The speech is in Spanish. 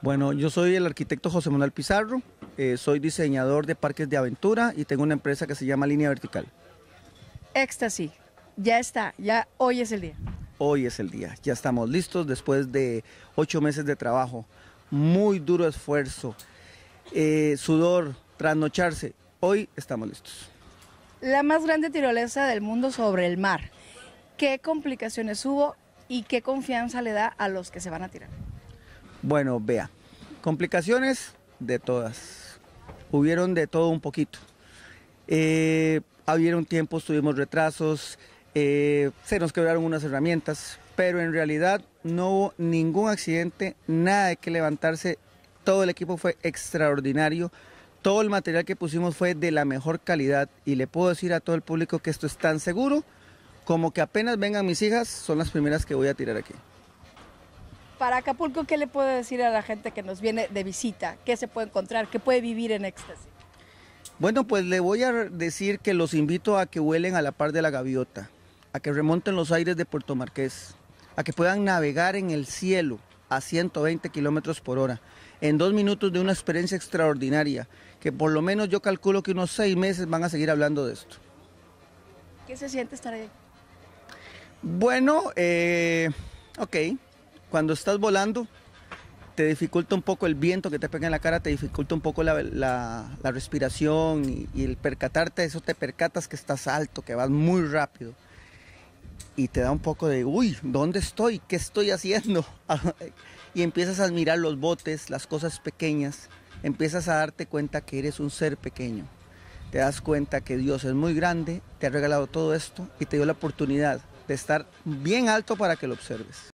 Bueno, yo soy el arquitecto José Manuel Pizarro, eh, soy diseñador de parques de aventura y tengo una empresa que se llama Línea Vertical. Éxtasis, ya está, ya hoy es el día. Hoy es el día, ya estamos listos después de ocho meses de trabajo, muy duro esfuerzo, eh, sudor, trasnocharse, hoy estamos listos. La más grande tirolesa del mundo sobre el mar, ¿qué complicaciones hubo y qué confianza le da a los que se van a tirar? Bueno, vea, complicaciones de todas. Hubieron de todo un poquito. Eh, un tiempos, tuvimos retrasos, eh, se nos quebraron unas herramientas, pero en realidad no hubo ningún accidente, nada de que levantarse. Todo el equipo fue extraordinario. Todo el material que pusimos fue de la mejor calidad y le puedo decir a todo el público que esto es tan seguro como que apenas vengan mis hijas, son las primeras que voy a tirar aquí para Acapulco, ¿qué le puedo decir a la gente que nos viene de visita? ¿Qué se puede encontrar? ¿Qué puede vivir en éxtasis? Bueno, pues le voy a decir que los invito a que huelen a la par de la gaviota, a que remonten los aires de Puerto Marqués, a que puedan navegar en el cielo a 120 kilómetros por hora, en dos minutos de una experiencia extraordinaria, que por lo menos yo calculo que unos seis meses van a seguir hablando de esto. ¿Qué se siente estar ahí? Bueno, eh, ok cuando estás volando, te dificulta un poco el viento que te pega en la cara, te dificulta un poco la, respiración y, y, el percatarte de eso, te percatas que estás alto, que vas muy rápido. Y te da un poco de, uy, ¿dónde estoy? ¿Qué estoy haciendo? y empiezas a admirar los botes, las cosas pequeñas, empiezas a darte cuenta que eres un ser pequeño. Te das cuenta que Dios es muy grande, te ha regalado todo esto y te dio la oportunidad de estar bien alto para que lo observes.